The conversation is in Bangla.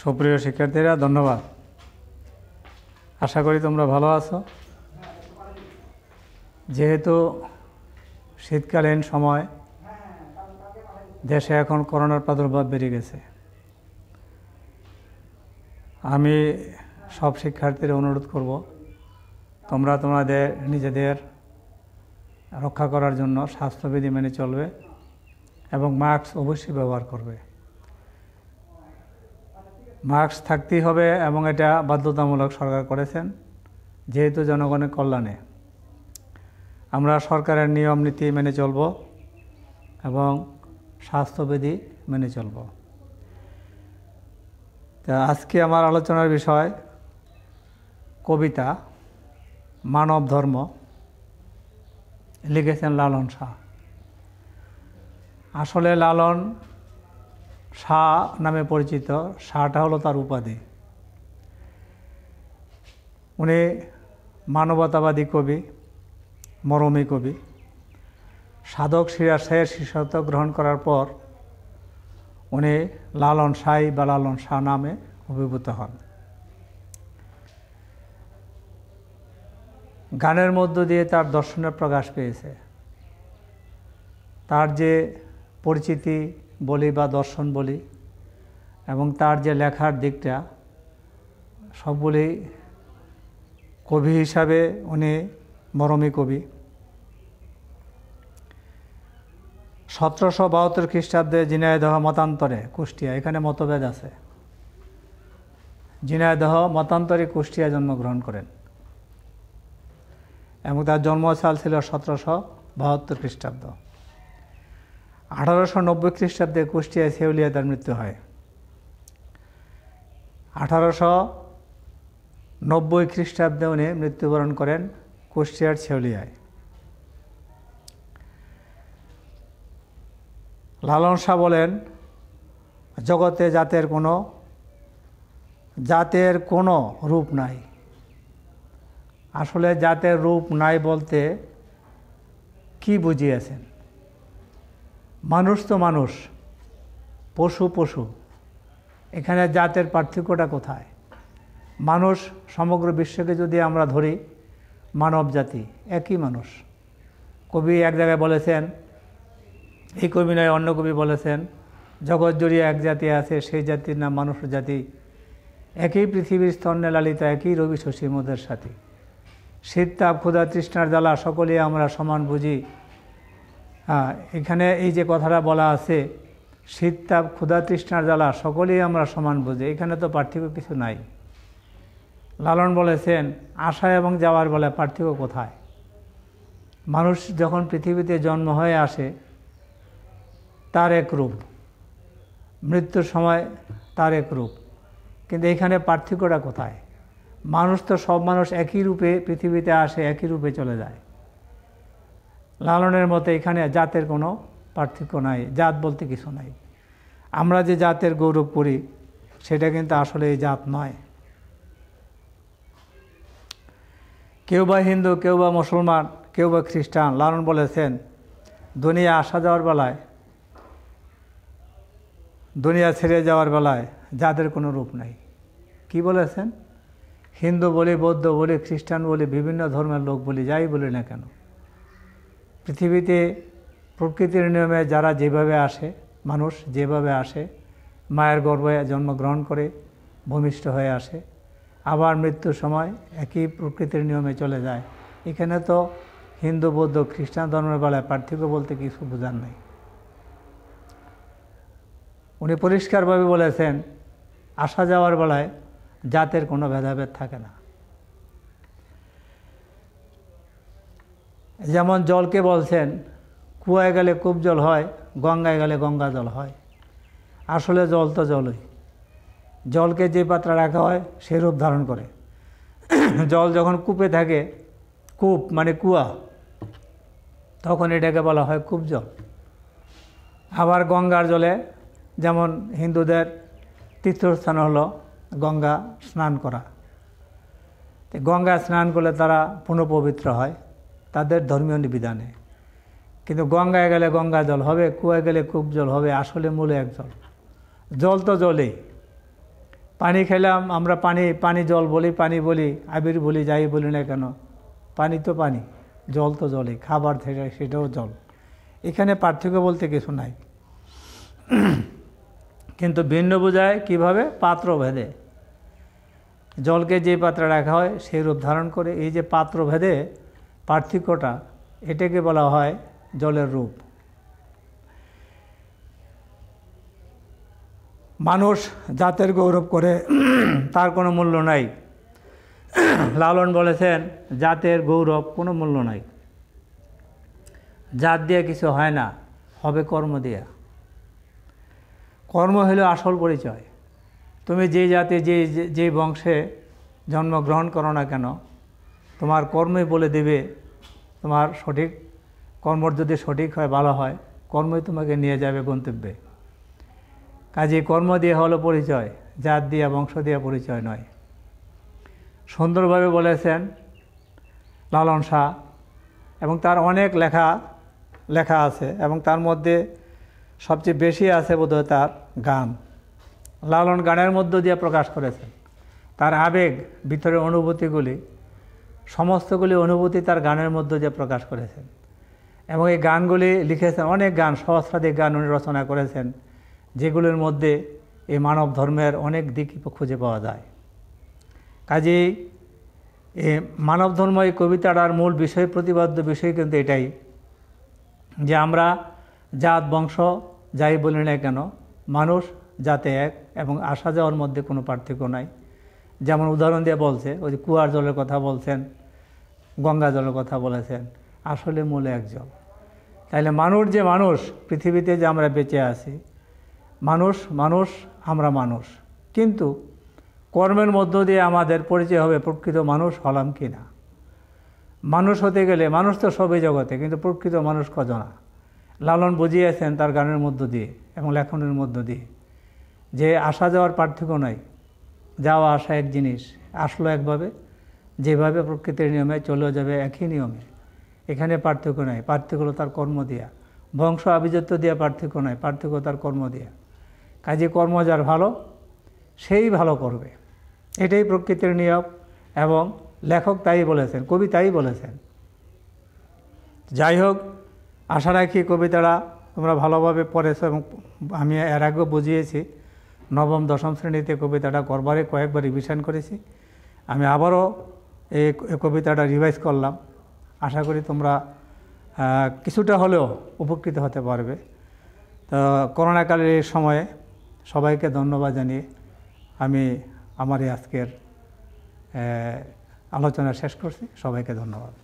সুপ্রিয় শিক্ষার্থীরা ধন্যবাদ আশা করি তোমরা ভালো আছো যেহেতু শীতকালীন সময় দেশে এখন করোনার প্রাদুর্ভাব বেড়ে গেছে আমি সব শিক্ষার্থীর অনুরোধ করব তোমরা তোমাদের নিজেদের রক্ষা করার জন্য স্বাস্থ্যবিধি মেনে চলবে এবং মাস্ক অবশ্যই ব্যবহার করবে মাস্ক থাকতেই হবে এবং এটা বাধ্যতামূলক সরকার করেছেন যেহেতু জনগণের কল্যাণে আমরা সরকারের নিয়ম নীতি মেনে চলব এবং স্বাস্থ্যবিধি মেনে চলব তা আজকে আমার আলোচনার বিষয় কবিতা মানব ধর্ম লিখেছেন লালন শাহ আসলে লালন শাহ নামে পরিচিত শাহটা হলো তার উপাধি উনি মানবতাবাদী কবি মরমী কবি সাধক শাহের শিষ্যত্ব গ্রহণ করার পর উনি লালন সাই বা লালন শাহ নামে অভিভূত হন গানের মধ্য দিয়ে তার দর্শনের প্রকাশ পেয়েছে তার যে পরিচিতি বলি বা দর্শন বলি এবং তার যে লেখার দিকটা সবগুলি কবি হিসাবে উনি মরমী কবি সতেরোশো বাহাত্তর খ্রিস্টাব্দে জিনায়দহ মতান্তরে কুষ্টিয়া এখানে মতভেদ আছে জিনায়দহ মতান্তরে কুষ্টিয়া জন্মগ্রহণ করেন এবং তার জন্মসাল ছিল সতেরোশো বাহাত্তর খ্রিস্টাব্দ আঠারোশো নব্বই খ্রিস্টাব্দে কুষ্টিয়ায় সেউলিয়া তার মৃত্যু হয় আঠারোশো নব্বই খ্রিস্টাব্দে উনি মৃত্যুবরণ করেন কুষ্টিয়ার ছেউলিয়ায় লালন শাহ বলেন জগতে জাতের কোনো জাতের কোনো রূপ নাই আসলে জাতের রূপ নাই বলতে কি বুঝিয়েছেন মানুষ তো মানুষ পশু পশু এখানে জাতের পার্থক্যটা কোথায় মানুষ সমগ্র বিশ্বকে যদি আমরা ধরি মানব জাতি একই মানুষ কবি এক জায়গায় বলেছেন এই কবি নয় অন্য কবি বলেছেন জগৎ জড়িয়ে এক জাতি আছে সেই জাতির নাম মানুষ জাতি একই পৃথিবীর স্তন্যে লালিত একই রবি শশী মোদের সাথে শীত তাপ ক্ষুধা তৃষ্ণার জ্বালা সকলেই আমরা সমান বুঝি হ্যাঁ, এখানে এই যে কথাটা বলা আছে শীত তাপ ক্ষুধা তৃষ্ণার জ্বালা সকলেই আমরা সমান বুঝি এখানে তো পার্থক্য কিছু নাই লালন বলেছেন আশা এবং যাওয়ার বলে পার্থক্য কোথায় মানুষ যখন পৃথিবীতে জন্ম হয়ে আসে তার এক রূপ মৃত্যুর সময় তার এক রূপ কিন্তু এখানে পার্থক্যটা কোথায় মানুষ তো সব মানুষ একই রূপে পৃথিবীতে আসে একই রূপে চলে যায় লালনের মতে এখানে জাতের কোনো পার্থক্য নাই জাত বলতে কিছু নাই আমরা যে জাতের গৌরব করি সেটা কিন্তু আসলে এই জাত নয় কেউ বা হিন্দু কেউ বা মুসলমান কেউ বা খ্রিস্টান লালন বলেছেন দুনিয়া আসা যাওয়ার বেলায় দুনিয়া ছেড়ে যাওয়ার বেলায় যাদের কোনো রূপ নাই কি বলেছেন হিন্দু বলি বৌদ্ধ বলি খ্রিস্টান বলি বিভিন্ন ধর্মের লোক বলি যাই বলি না কেন পৃথিবীতে প্রকৃতির নিয়মে যারা যেভাবে আসে মানুষ যেভাবে আসে মায়ের গর্ভে জন্মগ্রহণ করে ভূমিষ্ঠ হয়ে আসে আবার মৃত্যুর সময় একই প্রকৃতির নিয়মে চলে যায় এখানে তো হিন্দু বৌদ্ধ খ্রিস্টান ধর্মের বেলায় পার্থক্য বলতে কিছু বোঝার নেই উনি পরিষ্কারভাবে বলেছেন আসা যাওয়ার বেলায় জাতের কোনো ভেদাভেদ থাকে না যেমন জলকে বলছেন কুয়ায় গেলে কূপ জল হয় গঙ্গায় গেলে গঙ্গা জল হয় আসলে জল তো জলই জলকে যে পাত্রে রাখা হয় সে রূপ ধারণ করে জল যখন কূপে থাকে কূপ মানে কুয়া তখন এটাকে বলা হয় কূপ জল আবার গঙ্গার জলে যেমন হিন্দুদের তীর্থস্থান হলো গঙ্গা স্নান করা গঙ্গা স্নান করলে তারা পুনঃপবিত্র হয় তাদের ধর্মীয় নিবিধানে কিন্তু গঙ্গায় গেলে গঙ্গা জল হবে কুয়ায় গেলে কূপ জল হবে আসলে মূলে এক জল জল তো জলেই পানি খেলাম আমরা পানি পানি জল বলি পানি বলি আবির বলি যাই বলি না কেন পানি তো পানি জল তো জলে খাবার থেকে সেটাও জল এখানে পার্থক্য বলতে কিছু নাই কিন্তু ভিন্ন বোঝায় কিভাবে পাত্র ভেদে জলকে যে পাত্রে রাখা হয় সেই রূপ ধারণ করে এই যে পাত্র ভেদে পার্থক্যটা এটাকে বলা হয় জলের রূপ মানুষ জাতের গৌরব করে তার কোনো মূল্য নাই লালন বলেছেন জাতের গৌরব কোনো মূল্য নাই জাত দিয়ে কিছু হয় না হবে কর্ম দেয়া কর্ম হলো আসল পরিচয় তুমি যে জাতি যে যে বংশে জন্মগ্রহণ করো না কেন তোমার কর্মই বলে দেবে তোমার সঠিক কর্ম যদি সঠিক হয় ভালো হয় কর্মই তোমাকে নিয়ে যাবে গন্তব্যে কাজে কর্ম দিয়ে হলো পরিচয় জাত দিয়ে বংশ দিয়া পরিচয় নয় সুন্দরভাবে বলেছেন লালন শাহ এবং তার অনেক লেখা লেখা আছে এবং তার মধ্যে সবচেয়ে বেশি আছে বোধহয় তার গান লালন গানের মধ্য দিয়ে প্রকাশ করেছেন তার আবেগ ভিতরে অনুভূতিগুলি সমস্তগুলি অনুভূতি তার গানের মধ্যে যে প্রকাশ করেছেন এবং এই গানগুলি লিখেছেন অনেক গান সহস্রাধিক গান উনি রচনা করেছেন যেগুলির মধ্যে এই মানব ধর্মের অনেক দিক খুঁজে পাওয়া যায় কাজেই এ মানব ধর্ম এই কবিতাটার মূল বিষয় প্রতিবাদ্য বিষয় কিন্তু এটাই যে আমরা জাত বংশ যাই বলি না কেন মানুষ যাতে এক এবং আসা যাওয়ার মধ্যে কোনো পার্থক্য নাই যেমন উদাহরণ দিয়ে বলছে ওই যে কুয়ার জলের কথা বলছেন গঙ্গা জলের কথা বলেছেন আসলে মূলে এক জল তাইলে মানুষ যে মানুষ পৃথিবীতে যে আমরা বেঁচে আছি মানুষ মানুষ আমরা মানুষ কিন্তু কর্মের মধ্য দিয়ে আমাদের পরিচয় হবে প্রকৃত মানুষ হলাম কি না মানুষ হতে গেলে মানুষ তো সবই জগতে কিন্তু প্রকৃত মানুষ কজনা লালন বুঝিয়েছেন তার গানের মধ্য দিয়ে এবং লেখনের মধ্য দিয়ে যে আসা যাওয়ার পার্থক্য নয় যাওয়া আসা এক জিনিস আসলো একভাবে যেভাবে প্রকৃতির নিয়মে চলেও যাবে একই নিয়মে এখানে পার্থক্য নাই পার্থক্য তার কর্ম দিয়া বংশ আভিজাত্য দিয়া পার্থক্য নাই পার্থক্য তার কর্ম দিয়া কাজে কর্ম যার ভালো সেই ভালো করবে এটাই প্রকৃতির নিয়ম এবং লেখক তাই বলেছেন কবি তাই বলেছেন যাই হোক আশা রাখি কবিতারা তোমরা ভালোভাবে পড়েছ এবং আমি এর আগেও বুঝিয়েছি নবম দশম শ্রেণীতে কবিতাটা করবারে কয়েকবার রিভিশন করেছি আমি আবারও এই কবিতাটা রিভাইজ করলাম আশা করি তোমরা কিছুটা হলেও উপকৃত হতে পারবে তো করোনাকালের এই সময়ে সবাইকে ধন্যবাদ জানিয়ে আমি আমার এই আজকের আলোচনা শেষ করছি সবাইকে ধন্যবাদ